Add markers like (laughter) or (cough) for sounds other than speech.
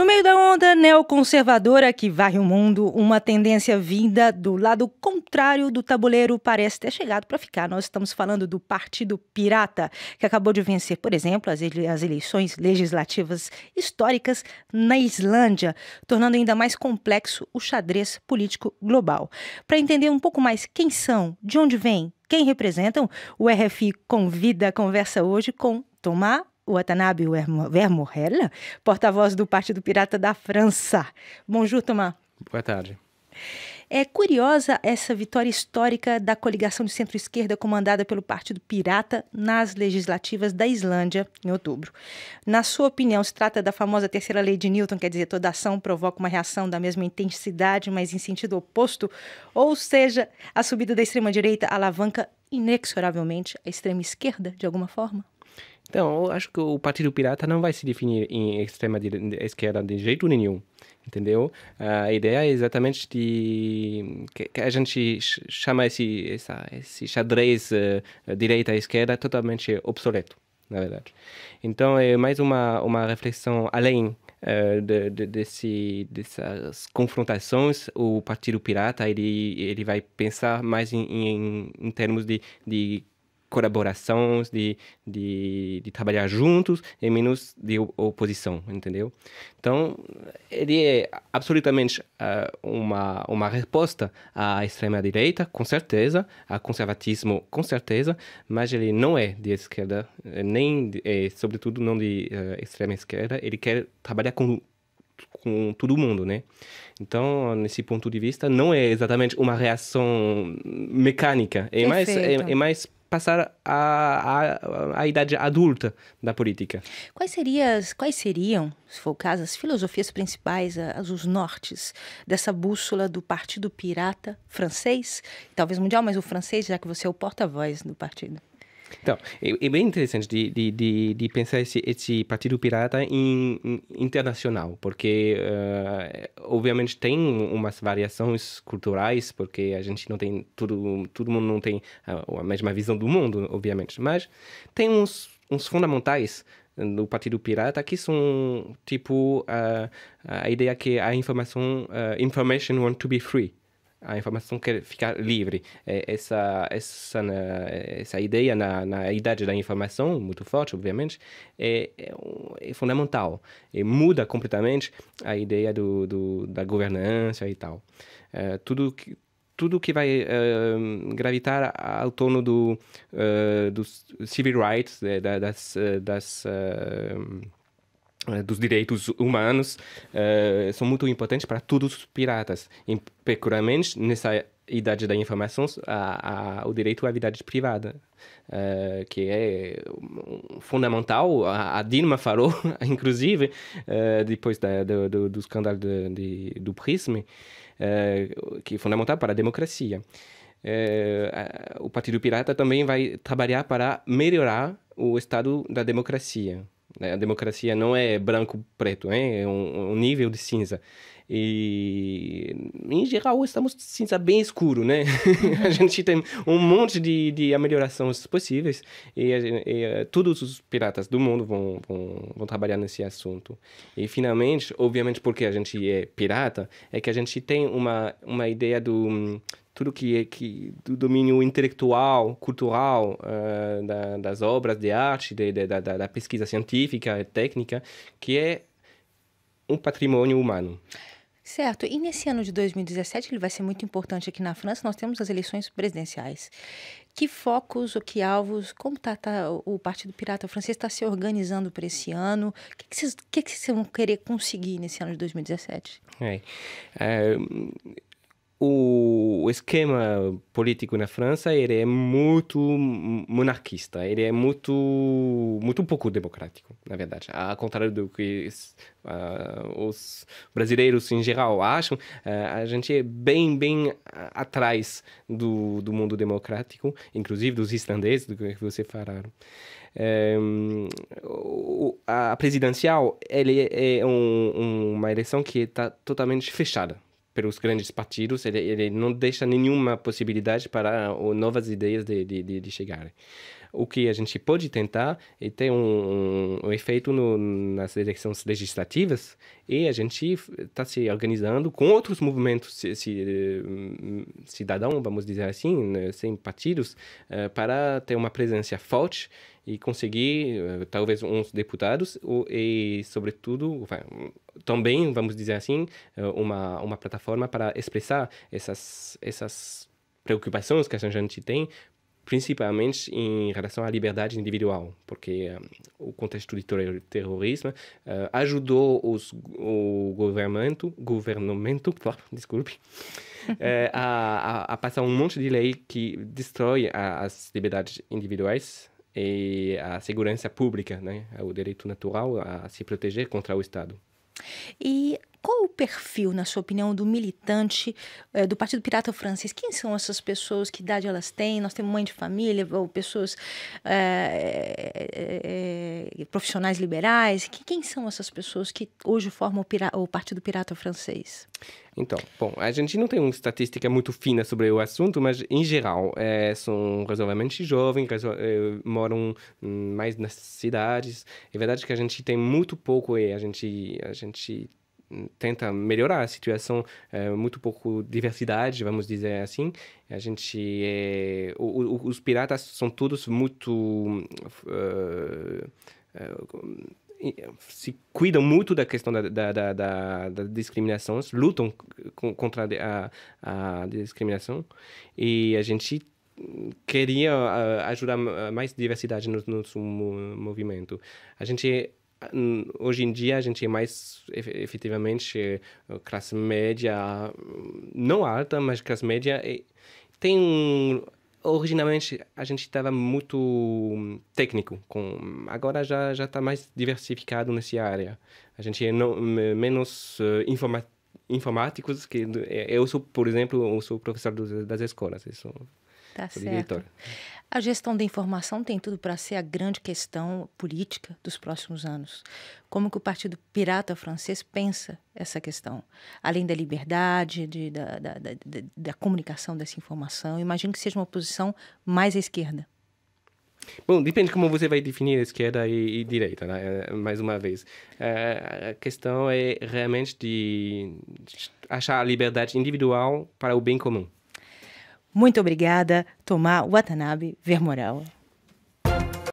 No meio da onda neoconservadora que varre o mundo, uma tendência vinda do lado contrário do tabuleiro parece ter chegado para ficar. Nós estamos falando do Partido Pirata, que acabou de vencer, por exemplo, as, eleições legislativas históricas na Islândia, tornando ainda mais complexo o xadrez político global. Para entender um pouco mais quem são, de onde vêm, quem representam, o RFI convida a conversa hoje com Tomás Watanabe Vermorel, porta-voz do Partido Pirata da França. Bonjour, Thomas. Boa tarde. É curiosa essa vitória histórica da coligação de centro-esquerda comandada pelo Partido Pirata nas legislativas da Islândia em outubro. Na sua opinião, se trata da famosa terceira lei de Newton, quer dizer, toda ação provoca uma reação da mesma intensidade, mas em sentido oposto, ou seja, a subida da extrema-direita alavanca inexoravelmente a extrema-esquerda de alguma forma? Então, eu acho que o Partido Pirata não vai se definir em extrema esquerda de jeito nenhum, entendeu? Ah, a ideia é exatamente de que a gente chama esse, essa, esse xadrez uh, eh, eh, direita-esquerda totalmente obsoleto, na verdade. Então, é mais uma, uma reflexão além Uh, de, de, desse, dessas confrontações, o Partido Pirata ele, ele vai pensar mais em, em, em termos de, de colaborações, de, de, de, trabalhar juntos e menos de oposição, entendeu? Então, ele é absolutamente uh, uma, uma resposta à extrema-direita, com certeza, ao conservatismo, com certeza, mas ele não é de esquerda, eh, nem, é, sobretudo, não de uh, eh, extrema-esquerda. Ele quer trabalhar com, com todo mundo, né? Então, nesse ponto de vista, não é exatamente uma reação mecânica, é Perfeito. mais, é, é mais passar à a, a, a, idade adulta da política. Quais, serias quais seriam, se for o caso, as filosofias principais, as, os nortes dessa bússola do Partido Pirata francês, talvez mundial, mas o francês, já que você é o porta-voz do partido? Então, é, é bem interessante de, de, de, de, pensar esse, esse Partido Pirata em, em internacional, porque, uh, obviamente, tem umas variações culturais, porque a gente não tem, todo, todo mundo não tem a, a mesma visão do mundo, obviamente, mas tem uns, uns fundamentais do Partido Pirata que são, tipo, uh, a ideia que a informação, uh, information want to be free, a informação quer ficar livre. É, essa, essa, essa ideia na, na idade da informação, muito forte, obviamente, é, é, é fundamental. E muda completamente a ideia do, do da governança e tal. É, tudo que tudo que vai uh, gravitar ao torno do, uh, dos civil rights, das, das uh, eh, dos direitos humanos uh, são muito importantes para todos os piratas, e, particularmente nessa idade da informação, a, a, o direito à vida privada, uh, que é fundamental. A, a Dilma falou, (laughs) inclusive, uh, depois da, do, do, do, escândalo de, de, do Prism, que é fundamental para a democracia. o Partido Pirata também vai trabalhar para melhorar o estado da democracia. Né? A democracia não é branco-preto, é um, um, nível de cinza. E, em geral, estamos cinza bem escuro, né? (laughs) a uhum. gente tem um monte de, de melhorações possíveis e, e, eh, todos os piratas do mundo vão, vão, vão trabalhar nesse assunto. E, finalmente, obviamente, porque a gente é pirata, é que a gente tem uma, uma ideia do tudo que é que, do domínio intelectual, cultural, uh, da, das obras de arte, de, de, da, da pesquisa científica e técnica, que é um patrimônio humano. Certo. E nesse ano de 2017, ele vai ser muito importante aqui na França, nós temos as eleições presidenciais. Que focos ou que alvos, como tá, tá o Partido Pirata Francês está se organizando para esse ano? O que, que, vocês, que, que, vocês vão querer conseguir nesse ano de 2017? É. Eh, o esquema político na França ele é muito monarquista, ele é muito muito pouco democrático, na verdade. Ao contrário do que uh, os brasileiros em geral acham, uh, a gente é bem bem atrás do, do mundo democrático, inclusive dos islandeses, do que você falaram. Um, ehm, a presidencial ele é um, uma eleição que está totalmente fechada pelos grandes partidos, ele, ele não deixa nenhuma possibilidade para novas ideias de, de, de, de chegarem o que a gente pode tentar é ter um, um efeito no, nas eleições legislativas e a gente está se organizando com outros movimentos se, se, eh, cidadão, vamos dizer assim, né, sem partidos, eh, para ter uma presença forte e conseguir eh, talvez uns deputados e sobretudo também vamos dizer assim uma uma plataforma para expressar essas essas preocupações que a gente tem principalmente em relação à liberdade individual, porque eh, o contexto de terrorismo uh, ajudou os, o governamento, governamento, (laughs) desculpe, uh, (laughs) a, a, a, passar um monte de lei que destrói a, as liberdades individuais e a segurança pública, né? o direito natural a se proteger contra o Estado. E qual o perfil, na sua opinião, do militante é, do Partido Pirata Francês? Quem são essas pessoas? Que idade elas têm? Nós temos mãe de família ou pessoas é, é, profissionais liberais? Que, quem são essas pessoas que hoje formam o, o Partido Pirata Francês? Então, bom, a gente não tem uma estatística muito fina sobre o assunto, mas em geral é, são razoavelmente jovens, moram hum, mais nas cidades. É verdade que a gente tem muito pouco e a gente a gente tenta melhorar a situação, é, muito pouco diversidade, vamos dizer assim. A gente é, o, o, os piratas são todos muito uh, uh, se cuidam muito da questão da, da, da, da, da discriminação, lutam contra a, a discriminação e a gente queria ajudar mais diversidade no nosso movimento. A gente hoje em dia a gente é mais efetivamente eh, classe média hum, não alta mas classe média tem originalmente a gente estava muito hum, técnico com agora já já está mais diversificado nessa área a gente é não, menos eh, informa, informáticos que eh, eu sou por exemplo eu sou professor das escolas Tá certo. A gestão da informação tem tudo para ser a grande questão política dos próximos anos. Como que o Partido Pirata Francês pensa essa questão? Além da liberdade, de, da, da, da, da, comunicação dessa informação, imagino que seja uma posição mais à esquerda. Bom, depende como você vai definir esquerda e, e direita, né? É, mais uma vez. É, a questão é realmente de achar a liberdade individual para o bem comum. Muito obrigada, Tomá Watanabe Vermoral.